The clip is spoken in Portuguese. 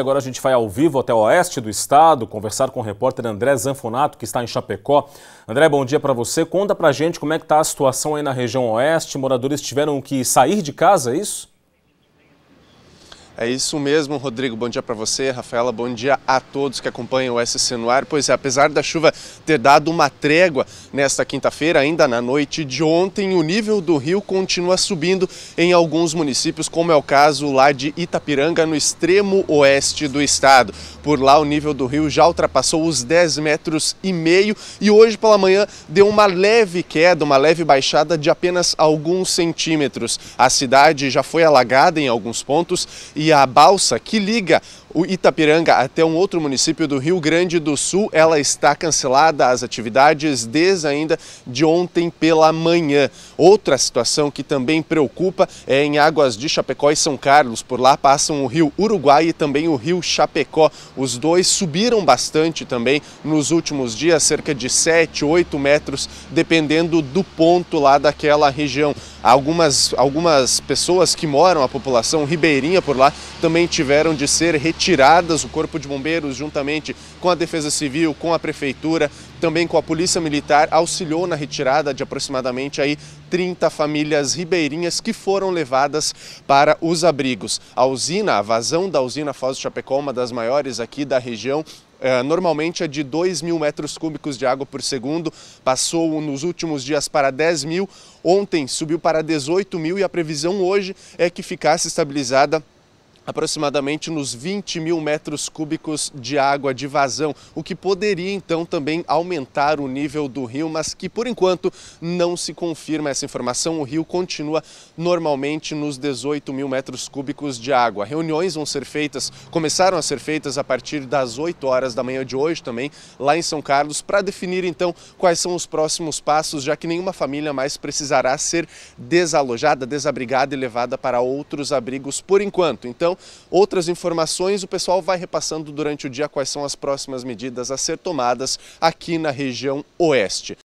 Agora a gente vai ao vivo até o oeste do estado, conversar com o repórter André Zanfonato, que está em Chapecó. André, bom dia para você. Conta a gente como é que está a situação aí na região oeste. Moradores tiveram que sair de casa, é isso? É isso mesmo, Rodrigo. Bom dia para você, Rafaela. Bom dia a todos que acompanham o SC no ar. Pois é, apesar da chuva ter dado uma trégua nesta quinta-feira, ainda na noite de ontem, o nível do rio continua subindo em alguns municípios, como é o caso lá de Itapiranga, no extremo oeste do estado. Por lá, o nível do rio já ultrapassou os 10 metros e meio e hoje pela manhã deu uma leve queda, uma leve baixada de apenas alguns centímetros. A cidade já foi alagada em alguns pontos e e a balsa que liga o Itapiranga até um outro município do Rio Grande do Sul, ela está cancelada as atividades desde ainda de ontem pela manhã. Outra situação que também preocupa é em águas de Chapecó e São Carlos. Por lá passam o rio Uruguai e também o rio Chapecó. Os dois subiram bastante também nos últimos dias, cerca de 7, 8 metros, dependendo do ponto lá daquela região. Algumas, algumas pessoas que moram, a população ribeirinha por lá, também tiveram de ser retiradas. O Corpo de Bombeiros, juntamente com a Defesa Civil, com a Prefeitura, também com a Polícia Militar, auxiliou na retirada de aproximadamente aí 30 famílias ribeirinhas que foram levadas para os abrigos. A usina, a vazão da usina Foz do Chapecó, uma das maiores aqui da região, é, normalmente é de 2 mil metros cúbicos de água por segundo, passou nos últimos dias para 10 mil, ontem subiu para 18 mil e a previsão hoje é que ficasse estabilizada aproximadamente nos 20 mil metros cúbicos de água de vazão, o que poderia então também aumentar o nível do rio, mas que por enquanto não se confirma essa informação. O rio continua normalmente nos 18 mil metros cúbicos de água. Reuniões vão ser feitas, começaram a ser feitas a partir das 8 horas da manhã de hoje também, lá em São Carlos, para definir então quais são os próximos passos, já que nenhuma família mais precisará ser desalojada, desabrigada e levada para outros abrigos por enquanto. Então, outras informações. O pessoal vai repassando durante o dia quais são as próximas medidas a ser tomadas aqui na região oeste.